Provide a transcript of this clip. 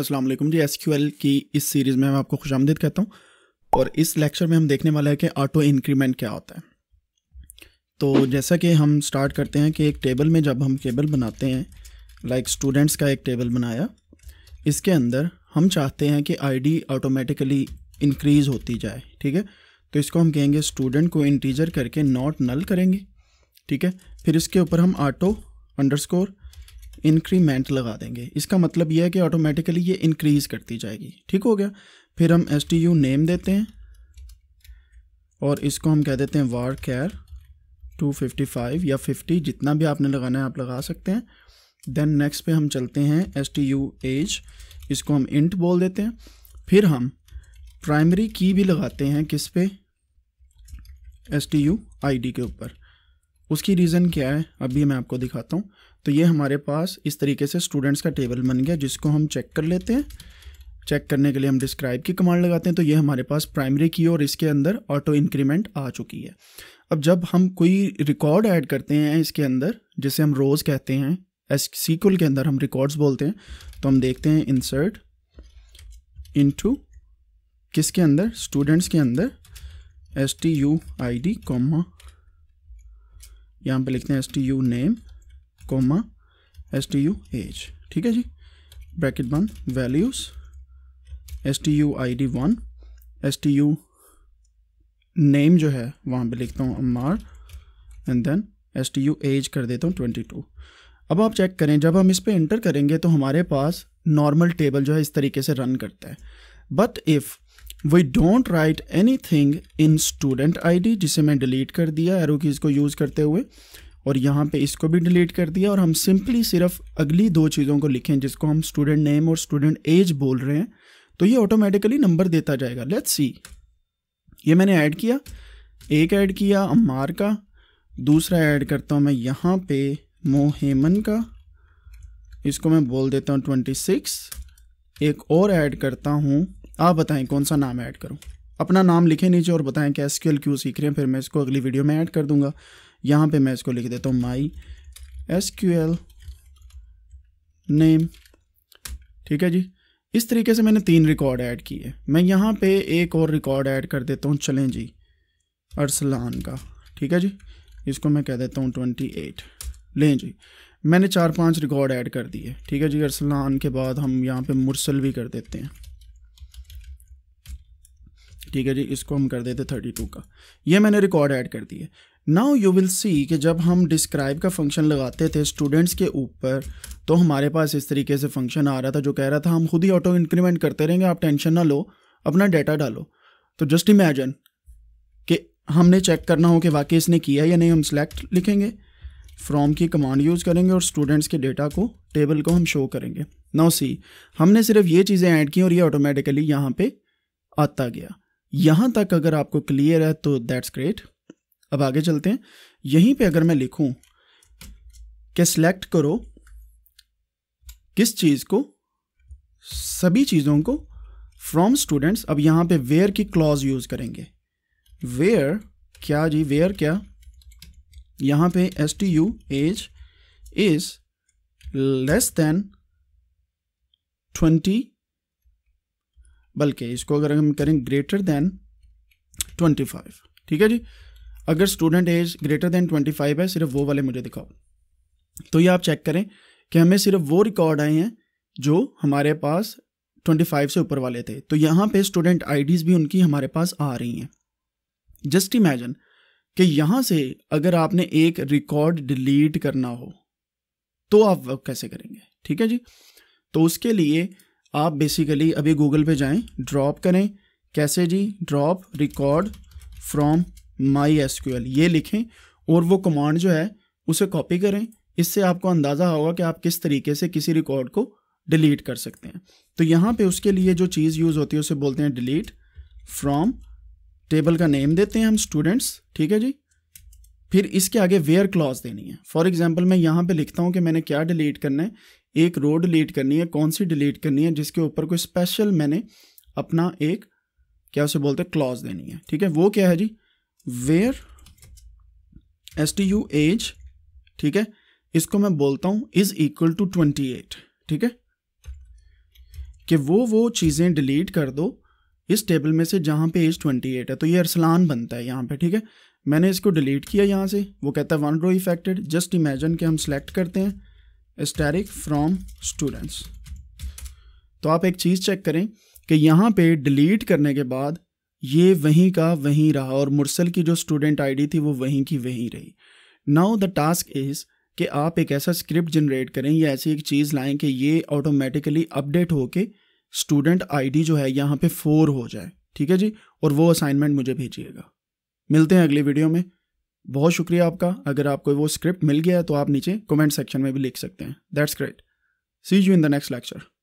अस्सलाम वालेकुम G S की इस सीरीज़ में मैं आपको खुश आमदीद कहता हूँ और इस लेक्चर में हम देखने वाला है कि ऑटो इंक्रीमेंट क्या होता है तो जैसा कि हम स्टार्ट करते हैं कि एक टेबल में जब हम टेबल बनाते हैं लाइक स्टूडेंट्स का एक टेबल बनाया इसके अंदर हम चाहते हैं कि आईडी ऑटोमेटिकली इंक्रीज़ होती जाए ठीक है तो इसको हम कहेंगे स्टूडेंट को इंटीजर करके नॉट नल करेंगे ठीक है फिर इसके ऊपर हम ऑटो अंडरस्कोर इंक्रीमेंट लगा देंगे इसका मतलब यह है कि ऑटोमेटिकली ये इंक्रीज करती जाएगी ठीक हो गया फिर हम एस टी यू नेम देते हैं और इसको हम कह देते हैं वार फिफ्टी 255 या 50 जितना भी आपने लगाना है आप लगा सकते हैं देन नेक्स्ट पे हम चलते हैं एस टी यू एज इसको हम इंट बोल देते हैं फिर हम प्राइमरी की भी लगाते हैं किस पे S T U I D के ऊपर उसकी रीज़न क्या है अभी मैं आपको दिखाता हूँ तो ये हमारे पास इस तरीके से स्टूडेंट्स का टेबल बन गया जिसको हम चेक कर लेते हैं चेक करने के लिए हम डिस्क्राइब की कमांड लगाते हैं तो ये हमारे पास प्राइमरी की और इसके अंदर ऑटो इंक्रीमेंट आ चुकी है अब जब हम कोई रिकॉर्ड ऐड करते हैं इसके अंदर जिसे हम रोज़ कहते हैं एस सीक्ल के अंदर हम रिकॉर्ड्स बोलते हैं तो हम देखते हैं इंसर्ट इनटू किसके अंदर स्टूडेंट्स के अंदर S T U I D comma यहाँ पे लिखते हैं S T U name comma S T U age ठीक है जी ब्रैकेट बंद values S T U I D one S T U name जो है वहाँ पे लिखता हूँ Ammar and then S T U age कर देता हूँ ट्वेंटी टू अब आप चेक करें जब हम इस पर इंटर करेंगे तो हमारे पास नॉर्मल टेबल जो है इस तरीके से रन करता है but if we don't write anything in student I D जिसे मैं डिलीट कर दिया एरो कीज़ को यूज़ करते हुए और यहाँ पे इसको भी डिलीट कर दिया और हम सिंपली सिर्फ अगली दो चीज़ों को लिखें जिसको हम स्टूडेंट नेम और स्टूडेंट एज बोल रहे हैं तो ये ऑटोमेटिकली नंबर देता जाएगा लेट्स सी ये मैंने ऐड किया एक ऐड किया अम्मार का दूसरा ऐड करता हूँ मैं यहाँ पे मोहेमन का इसको मैं बोल देता हूँ ट्वेंटी सिक्स एक और ऐड करता हूँ आप बताएं कौन सा नाम ऐड करूँ अपना नाम लिखें नीचे और बताएं कि एस क्यू सीख रहे हैं फिर मैं इसको अगली वीडियो में ऐड कर दूंगा यहाँ पे मैं इसको लिख देता हूँ my S Q L name ठीक है जी इस तरीके से मैंने तीन रिकॉर्ड ऐड किए मैं यहाँ पे एक और रिकॉर्ड ऐड कर देता हूँ चलें जी अरसलान का ठीक है जी इसको मैं कह देता हूँ ट्वेंटी एट लें जी मैंने चार पांच रिकॉर्ड ऐड कर दिए ठीक है जी अरसलान के बाद हम यहाँ पे मुरसल भी कर देते हैं ठीक है जी इसको हम कर देते थर्टी टू का ये मैंने रिकॉर्ड ऐड कर दिए नाउ यू विल सी कि जब हम डिस्क्राइब का फंक्शन लगाते थे स्टूडेंट्स के ऊपर तो हमारे पास इस तरीके से फंक्शन आ रहा था जो कह रहा था हम खुद ही ऑटो इंक्रीमेंट करते रहेंगे आप टेंशन ना लो अपना डाटा डालो तो जस्ट इमेजन कि हमने चेक करना हो कि वाकई इसने किया या नहीं हम सिलेक्ट लिखेंगे फ्रॉम की कमांड यूज़ करेंगे और स्टूडेंट्स के डेटा को टेबल को हम शो करेंगे नाउ सी हमने सिर्फ ये चीज़ें ऐड की और ये ऑटोमेटिकली यहाँ पे आता गया यहां तक अगर आपको क्लियर है तो दैट्स ग्रेट अब आगे चलते हैं यहीं पे अगर मैं लिखूं कि सिलेक्ट करो किस चीज़ को सभी चीज़ों को फ्रॉम स्टूडेंट्स अब यहां पे वेयर की क्लॉज यूज़ करेंगे वेयर क्या जी वेयर क्या यहां पे S T U age is less than twenty बल्कि इसको अगर हम करें ग्रेटर दैन ट्वेंटी फाइव ठीक है जी अगर student age greater than twenty five है सिर्फ वो वाले मुझे दिखाओ तो ये आप चेक करें कि हमें सिर्फ वो रिकॉर्ड आए हैं जो हमारे पास ट्वेंटी फाइव से ऊपर वाले थे तो यहाँ पे स्टूडेंट आईडीज़ भी उनकी हमारे पास आ रही हैं जस्ट इमेजिन कि यहाँ से अगर आपने एक रिकॉर्ड डिलीट करना हो तो आप वर्क कैसे करेंगे ठीक है जी तो उसके लिए आप बेसिकली अभी गूगल पे जाएं ड्रॉप करें कैसे जी drop record from my S ये लिखें और वो कमांड जो है उसे कॉपी करें इससे आपको अंदाज़ा होगा कि आप किस तरीके से किसी रिकॉर्ड को डिलीट कर सकते हैं तो यहाँ पे उसके लिए जो चीज़ यूज़ होती है उसे बोलते हैं डिलीट फ्रॉम टेबल का नेम देते हैं हम स्टूडेंट्स ठीक है जी फिर इसके आगे वेयर क्लॉज देनी है फॉर एग्जाम्पल मैं यहाँ पे लिखता हूँ कि मैंने क्या डिलीट करना है एक रो डिलीट करनी है कौन सी डिलीट करनी है जिसके ऊपर कोई स्पेशल मैंने अपना एक क्या उसे बोलते हैं क्लॉज देनी है ठीक है वो क्या है जी where S T U age ठीक है इसको मैं बोलता हूँ is equal to twenty eight ठीक है कि वो वो चीज़ें डिलीट कर दो इस टेबल में से जहाँ पे एज ट्वेंटी एट है तो ये अरसलान बनता है यहाँ पे ठीक है मैंने इसको डिलीट किया यहाँ से वो कहता है one row affected just imagine के हम सेलेक्ट करते हैं स्टैरिक फ्रॉम स्टूडेंट्स तो आप एक चीज़ चेक करें कि यहाँ पे डिलीट करने के बाद ये वहीं का वहीं रहा और मुरसल की जो स्टूडेंट आईडी थी वो वहीं की वहीं रही नाउ द टास्क इज़ कि आप एक ऐसा स्क्रिप्ट जनरेट करें या ऐसी एक चीज़ लाएं कि ये ऑटोमेटिकली अपडेट हो के स्टूडेंट आईडी जो है यहाँ पे फोर हो जाए ठीक है जी और वो असाइनमेंट मुझे भेजिएगा मिलते हैं अगली वीडियो में बहुत शुक्रिया आपका अगर आपको वो स्क्रिप्ट मिल गया है तो आप नीचे कमेंट सेक्शन में भी लिख सकते हैं that's great see you in the next lecture